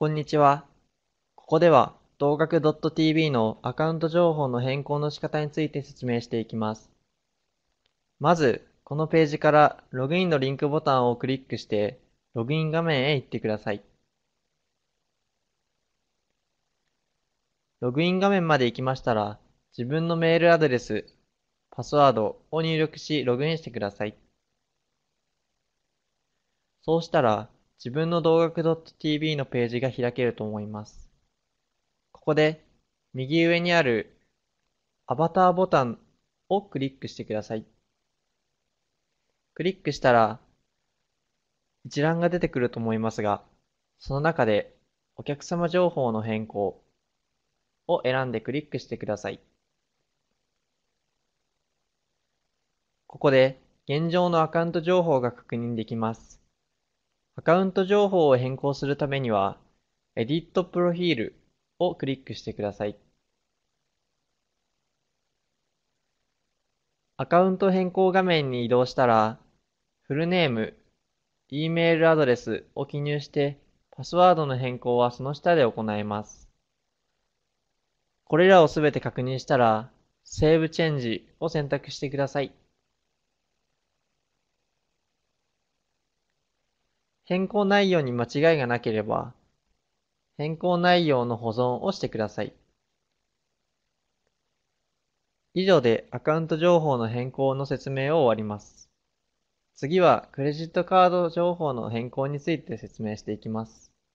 こんにちは。ここでは、同学 .tv のアカウント情報の変更の仕方について説明していきます。まず、このページからログインのリンクボタンをクリックして、ログイン画面へ行ってください。ログイン画面まで行きましたら、自分のメールアドレス、パスワードを入力し、ログインしてください。そうしたら、自分の動学 .tv のページが開けると思います。ここで右上にあるアバターボタンをクリックしてください。クリックしたら一覧が出てくると思いますが、その中でお客様情報の変更を選んでクリックしてください。ここで現状のアカウント情報が確認できます。アカウント情報を変更するためには、Edit Profile をクリックしてください。アカウント変更画面に移動したら、フルネーム、E メールアドレスを記入して、パスワードの変更はその下で行います。これらをすべて確認したら、セーブチェンジを選択してください。変更内容に間違いがなければ、変更内容の保存をしてください。以上でアカウント情報の変更の説明を終わります。次はクレジットカード情報の変更について説明していきます。